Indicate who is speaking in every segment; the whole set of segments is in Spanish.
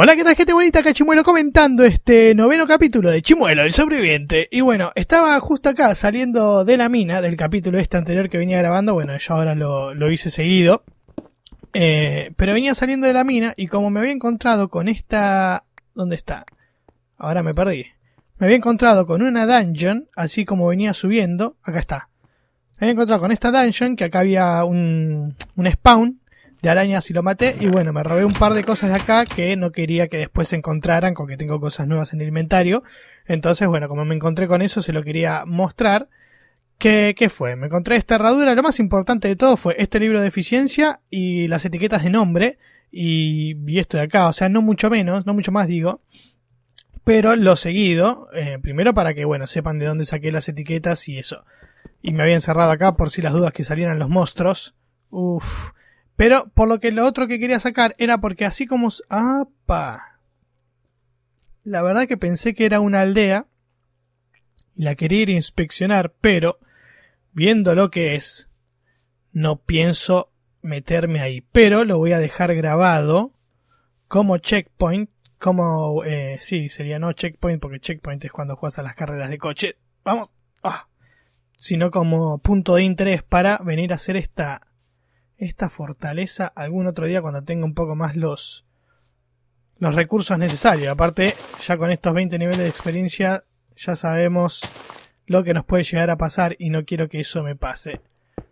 Speaker 1: Hola, ¿qué tal gente bonita? Acá Chimuelo comentando este noveno capítulo de Chimuelo, el sobreviviente. Y bueno, estaba justo acá saliendo de la mina del capítulo este anterior que venía grabando. Bueno, yo ahora lo, hice seguido. Eh, pero venía saliendo de la mina y como me había encontrado con esta... ¿Dónde está? Ahora me perdí. Me había encontrado con una dungeon, así como venía subiendo. Acá está. Me había encontrado con esta dungeon que acá había un, un spawn de arañas y lo maté. Y bueno, me robé un par de cosas de acá que no quería que después se encontraran, Porque tengo cosas nuevas en el inventario. Entonces, bueno, como me encontré con eso, se lo quería mostrar. ¿Qué, ¿Qué, fue? Me encontré esta herradura. Lo más importante de todo fue este libro de eficiencia y las etiquetas de nombre. Y, esto de acá. O sea, no mucho menos, no mucho más digo. Pero lo seguido, eh, primero para que, bueno, sepan de dónde saqué las etiquetas y eso. Y me había encerrado acá por si las dudas que salieran los monstruos. Uff. Pero por lo que lo otro que quería sacar era porque así como... ¡Apa! La verdad que pensé que era una aldea y la quería ir a inspeccionar, pero viendo lo que es, no pienso meterme ahí. Pero lo voy a dejar grabado como checkpoint, como... Eh, sí, sería no checkpoint porque checkpoint es cuando juegas a las carreras de coche. ¡Vamos! Ah, sino como punto de interés para venir a hacer esta esta fortaleza algún otro día cuando tenga un poco más los, los recursos necesarios. Aparte, ya con estos 20 niveles de experiencia, ya sabemos lo que nos puede llegar a pasar y no quiero que eso me pase.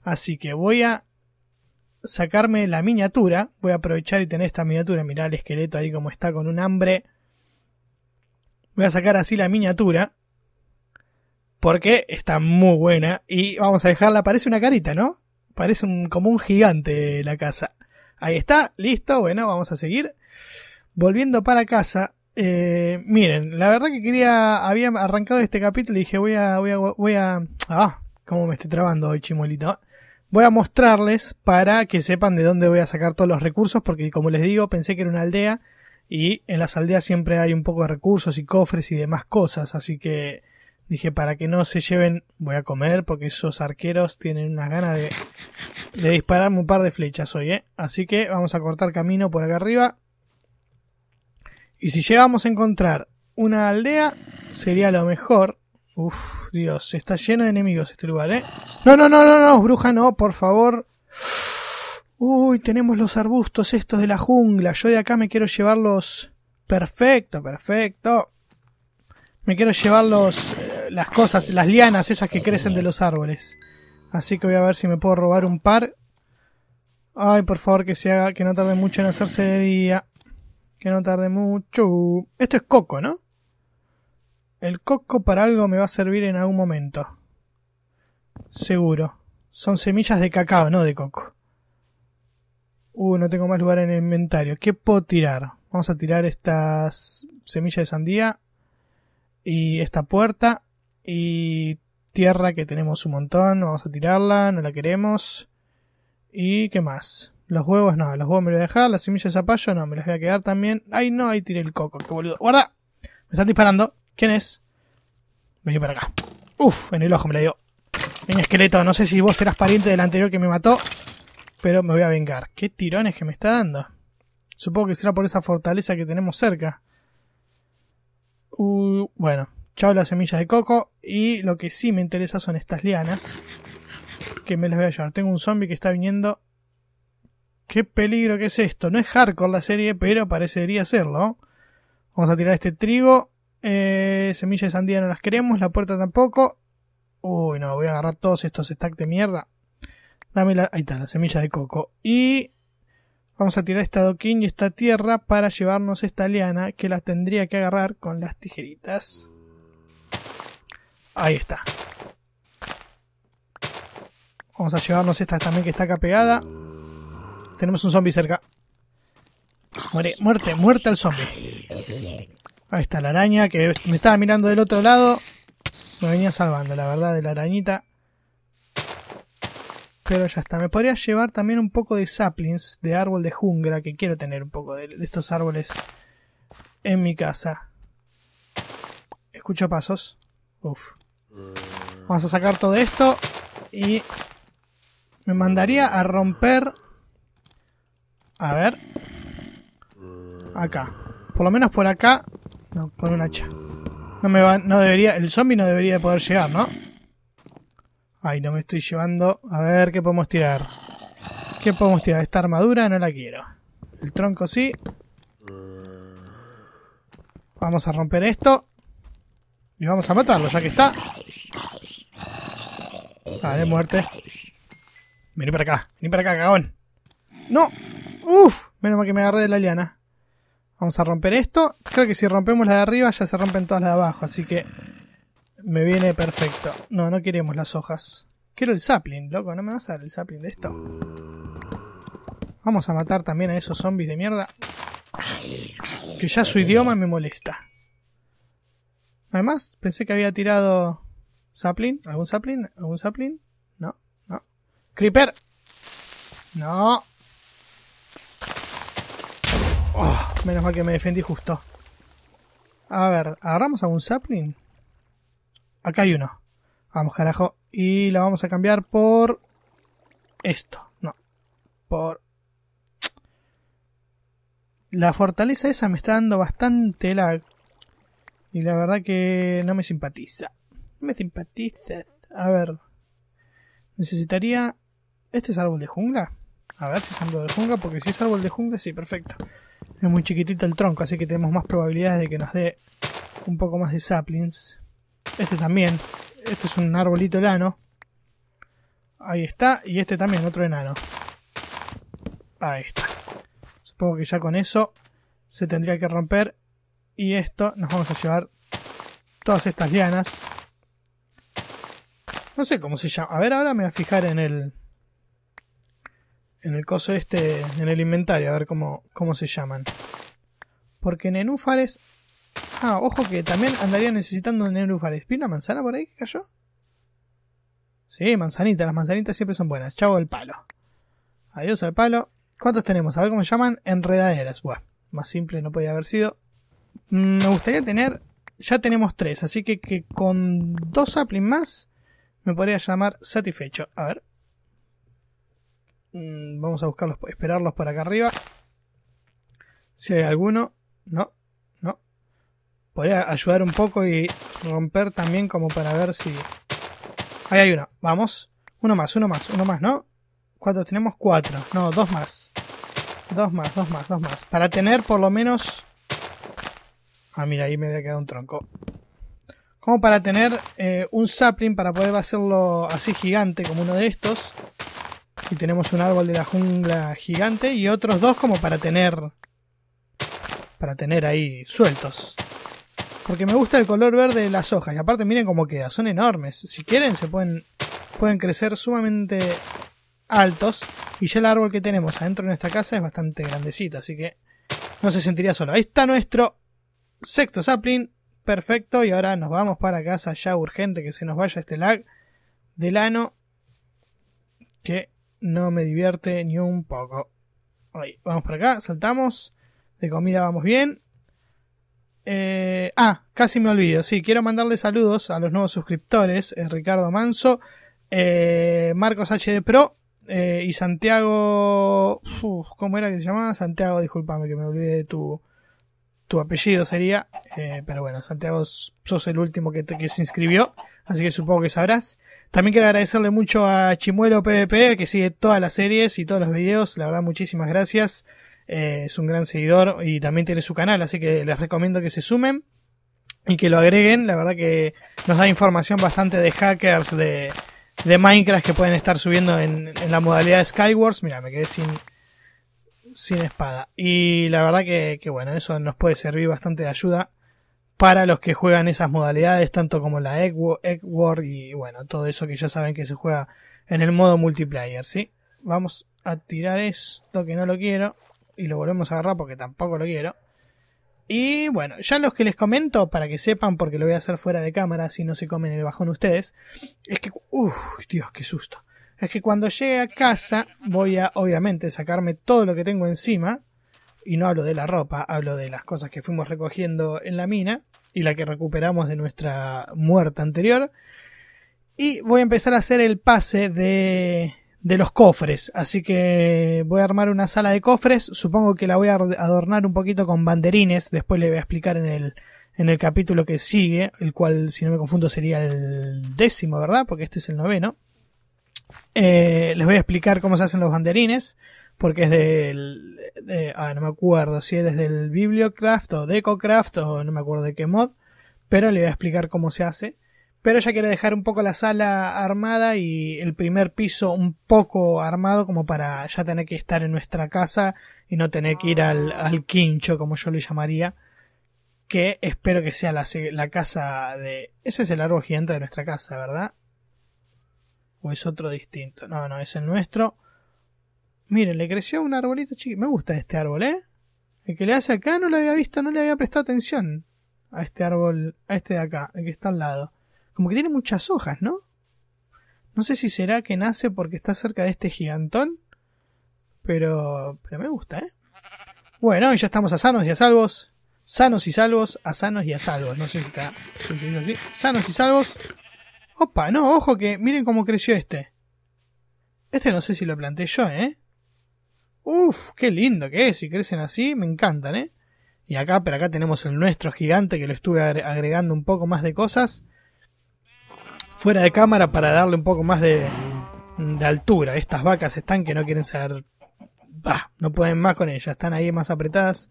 Speaker 1: Así que voy a sacarme la miniatura. Voy a aprovechar y tener esta miniatura. Mirá el esqueleto ahí como está con un hambre. Voy a sacar así la miniatura. Porque está muy buena. Y vamos a dejarla. Parece una carita, ¿no? Parece un, como un gigante la casa. Ahí está, listo, bueno, vamos a seguir. Volviendo para casa, eh, miren, la verdad que quería, había arrancado este capítulo y dije voy a, voy a, voy a, ah, cómo me estoy trabando hoy, chimuelito. Voy a mostrarles para que sepan de dónde voy a sacar todos los recursos, porque como les digo, pensé que era una aldea y en las aldeas siempre hay un poco de recursos y cofres y demás cosas, así que Dije, para que no se lleven, voy a comer porque esos arqueros tienen una gana de, de dispararme un par de flechas hoy, ¿eh? Así que vamos a cortar camino por acá arriba. Y si llegamos a encontrar una aldea, sería lo mejor. Uf, Dios, está lleno de enemigos este lugar, ¿eh? No, no, no, no, no, bruja, no, por favor. Uy, tenemos los arbustos estos de la jungla. Yo de acá me quiero llevarlos. Perfecto, perfecto. Me quiero llevarlos... Eh, las cosas, las lianas esas que crecen de los árboles. Así que voy a ver si me puedo robar un par. Ay, por favor, que se haga, que no tarde mucho en hacerse de día. Que no tarde mucho. Esto es coco, ¿no? El coco para algo me va a servir en algún momento. Seguro. Son semillas de cacao, no de coco. Uh, no tengo más lugar en el inventario. ¿Qué puedo tirar? Vamos a tirar estas semillas de sandía y esta puerta. Y tierra que tenemos un montón, vamos a tirarla, no la queremos. ¿Y qué más? Los huevos no, los huevos me los voy a dejar, las semillas de zapallo no, me las voy a quedar también. Ay no, ahí tiré el coco, qué boludo. ¡Guarda! Me están disparando. ¿Quién es? Vení para acá. Uf, en el ojo me la dio. en esqueleto, no sé si vos eras pariente del anterior que me mató, pero me voy a vengar. Qué tirones que me está dando. Supongo que será por esa fortaleza que tenemos cerca. Uh, bueno, Chao las semillas de coco. Y lo que sí me interesa son estas lianas. Que me las voy a llevar. Tengo un zombie que está viniendo. Qué peligro que es esto. No es hardcore la serie, pero parecería serlo. Vamos a tirar este trigo. Eh, semillas de sandía no las queremos. La puerta tampoco. Uy, no, voy a agarrar todos estos stacks de mierda. Dame la. Ahí está, la semilla de coco. Y. Vamos a tirar esta doquín y esta tierra para llevarnos esta liana que las tendría que agarrar con las tijeritas. Ahí está. Vamos a llevarnos esta también que está acá pegada. Tenemos un zombie cerca. Muere, muerte, muerte al zombie. Ahí está la araña que me estaba mirando del otro lado. Me venía salvando, la verdad, de la arañita. Pero ya está. Me podría llevar también un poco de saplings, de árbol de jungla, que quiero tener un poco de, de estos árboles en mi casa. Escucho pasos. Uf. Vamos a sacar todo esto y me mandaría a romper... A ver... Acá. Por lo menos por acá... No, con un hacha. No me va... No debería... El zombie no debería poder llegar, ¿no? Ay, no me estoy llevando... A ver, ¿qué podemos tirar? ¿Qué podemos tirar? Esta armadura no la quiero. El tronco sí. Vamos a romper esto. Y vamos a matarlo, ya que está. de muerte. Vení para acá, vení para acá, cagón. ¡No! ¡Uf! Menos mal que me agarré de la liana. Vamos a romper esto. Creo que si rompemos la de arriba ya se rompen todas las de abajo, así que me viene perfecto. No, no queremos las hojas. Quiero el sapling, loco, ¿no me vas a dar el sapling de esto? Vamos a matar también a esos zombies de mierda. Que ya su idioma me molesta. Además, pensé que había tirado sapling. ¿Algún sapling? ¿Algún sapling? No, no. ¡Creeper! No. Oh, menos mal que me defendí justo. A ver, ¿agarramos algún sapling? Acá hay uno. Vamos, carajo. Y la vamos a cambiar por... Esto. No. Por... La fortaleza esa me está dando bastante la... Y la verdad que no me simpatiza. No me simpatiza. A ver. Necesitaría... ¿Este es árbol de jungla? A ver si es árbol de jungla, porque si es árbol de jungla, sí, perfecto. Es muy chiquitito el tronco, así que tenemos más probabilidades de que nos dé un poco más de saplings. Este también. Este es un arbolito enano. Ahí está. Y este también, otro enano. Ahí está. Supongo que ya con eso se tendría que romper y esto nos vamos a llevar todas estas lianas. No sé cómo se llama. A ver, ahora me voy a fijar en el... En el coso este, en el inventario, a ver cómo, cómo se llaman. Porque nenúfares... Ah, ojo que también andaría necesitando nenúfares. ¿Vi una manzana por ahí que cayó? Sí, manzanita. Las manzanitas siempre son buenas. Chavo el palo. Adiós al palo. ¿Cuántos tenemos? A ver cómo se llaman. Enredaderas. Buah, más simple no podía haber sido me gustaría tener, ya tenemos tres, así que, con dos saplings más me podría llamar satisfecho. A ver. Mm, vamos a buscarlos, esperarlos por acá arriba. Si hay alguno. No, no. Podría ayudar un poco y romper también como para ver si... Ahí hay uno. Vamos. Uno más, uno más, uno más, ¿no? ¿Cuántos tenemos? Cuatro. No, dos más. Dos más, dos más, dos más. Para tener por lo menos Ah, mira, ahí me había quedado un tronco. Como para tener eh, un sapling para poder hacerlo así gigante, como uno de estos. Y tenemos un árbol de la jungla gigante y otros dos como para tener... Para tener ahí sueltos. Porque me gusta el color verde de las hojas. Y aparte miren cómo queda. Son enormes. Si quieren se pueden, pueden crecer sumamente altos. Y ya el árbol que tenemos adentro de nuestra casa es bastante grandecito. Así que no se sentiría solo. Ahí está nuestro Sexto sapling, perfecto. Y ahora nos vamos para casa ya urgente que se nos vaya este lag del ano. Que no me divierte ni un poco. hoy vamos para acá, saltamos. De comida vamos bien. Eh, ah, casi me olvido. Sí, quiero mandarle saludos a los nuevos suscriptores: eh, Ricardo Manso, eh, Marcos HD Pro eh, y Santiago. ¿Cómo era que se llamaba? Santiago, discúlpame que me olvidé de tu, tu apellido sería, eh, pero bueno, Santiago, sos el último que, se inscribió, así que supongo que sabrás. También quiero agradecerle mucho a Chimuelo PvP, que sigue todas las series y todos los videos, la verdad muchísimas gracias, eh, es un gran seguidor y también tiene su canal, así que les recomiendo que se sumen y que lo agreguen, la verdad que nos da información bastante de hackers, de, Minecraft que pueden estar subiendo en, la modalidad de Skywars, mira, me quedé sin sin espada. Y la verdad que, bueno, eso nos puede servir bastante de ayuda para los que juegan esas modalidades, tanto como la Egg, War y bueno, todo eso que ya saben que se juega en el modo multiplayer, ¿sí? Vamos a tirar esto que no lo quiero y lo volvemos a agarrar porque tampoco lo quiero. Y bueno, ya los que les comento, para que sepan, porque lo voy a hacer fuera de cámara, si no se comen el bajón ustedes, es que... Uff, Dios, qué susto es que cuando llegue a casa voy a obviamente sacarme todo lo que tengo encima, y no hablo de la ropa, hablo de las cosas que fuimos recogiendo en la mina y la que recuperamos de nuestra muerte anterior, y voy a empezar a hacer el pase de, de los cofres, así que voy a armar una sala de cofres, supongo que la voy a adornar un poquito con banderines, después le voy a explicar en el, en el capítulo que sigue, el cual, si no me confundo, sería el décimo, ¿verdad? Porque este es el noveno. Eh, les voy a explicar cómo se hacen los banderines, porque es del... ah, no me acuerdo si eres del Bibliocraft o DecoCraft o no me acuerdo de qué mod, pero le voy a explicar cómo se hace. Pero ya quiero dejar un poco la sala armada y el primer piso un poco armado como para ya tener que estar en nuestra casa y no tener que ir al, quincho, como yo le llamaría, que espero que sea la, la casa de... Ese es el árbol gigante de nuestra casa, ¿verdad? es otro distinto? No, no, es el nuestro. Miren, le creció un arbolito chiquito. Me gusta este árbol, ¿eh? El que le hace acá no lo había visto, no le había prestado atención a este árbol, a este de acá, el que está al lado. Como que tiene muchas hojas, ¿no? No sé si será que nace porque está cerca de este gigantón, pero, pero me gusta, ¿eh? Bueno, y ya estamos a sanos y a salvos. Sanos y salvos, a sanos y a salvos. No sé si está, si así. Sanos y salvos. Opa, no, ojo que miren cómo creció este. Este no sé si lo planté yo, ¿eh? Uf, qué lindo que es. Si crecen así, me encantan, ¿eh? Y acá, pero acá tenemos el nuestro gigante que lo estuve agregando un poco más de cosas. Fuera de cámara para darle un poco más de, de altura. Estas vacas están que no quieren ser... Bah, no pueden más con ellas. Están ahí más apretadas.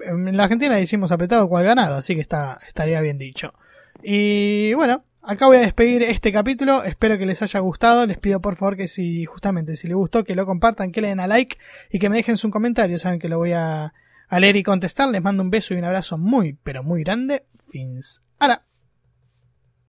Speaker 1: En la Argentina decimos apretado cual ganado, así que está, estaría bien dicho. Y bueno, acá voy a despedir este capítulo. Espero que les haya gustado. Les pido por favor que si justamente si les gustó, que lo compartan, que le den a like y que me dejen su comentario. Saben que lo voy a, leer y contestar. Les mando un beso y un abrazo muy, pero muy grande. Fins. Ahora.